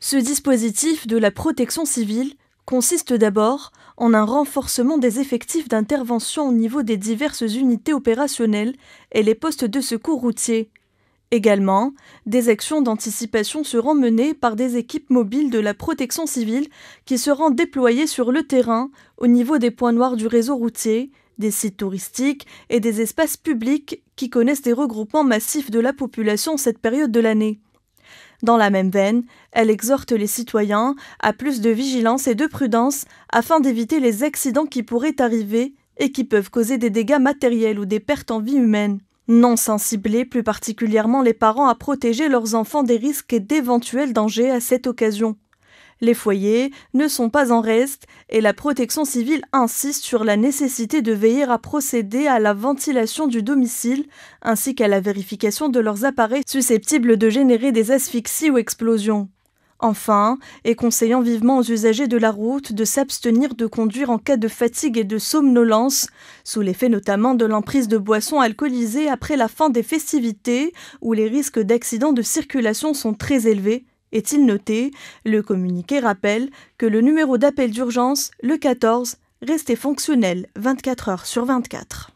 Ce dispositif de la protection civile consiste d'abord en un renforcement des effectifs d'intervention au niveau des diverses unités opérationnelles et les postes de secours routiers. Également, des actions d'anticipation seront menées par des équipes mobiles de la protection civile qui seront déployées sur le terrain au niveau des points noirs du réseau routier, des sites touristiques et des espaces publics qui connaissent des regroupements massifs de la population cette période de l'année. Dans la même veine, elle exhorte les citoyens à plus de vigilance et de prudence afin d'éviter les accidents qui pourraient arriver et qui peuvent causer des dégâts matériels ou des pertes en vie humaine. Non sans cibler plus particulièrement les parents à protéger leurs enfants des risques et d'éventuels dangers à cette occasion. Les foyers ne sont pas en reste et la protection civile insiste sur la nécessité de veiller à procéder à la ventilation du domicile ainsi qu'à la vérification de leurs appareils susceptibles de générer des asphyxies ou explosions. Enfin, et conseillant vivement aux usagers de la route de s'abstenir de conduire en cas de fatigue et de somnolence, sous l'effet notamment de l'emprise de boissons alcoolisées après la fin des festivités, où les risques d'accidents de circulation sont très élevés, est-il noté, le communiqué rappelle que le numéro d'appel d'urgence, le 14, restait fonctionnel 24 heures sur 24.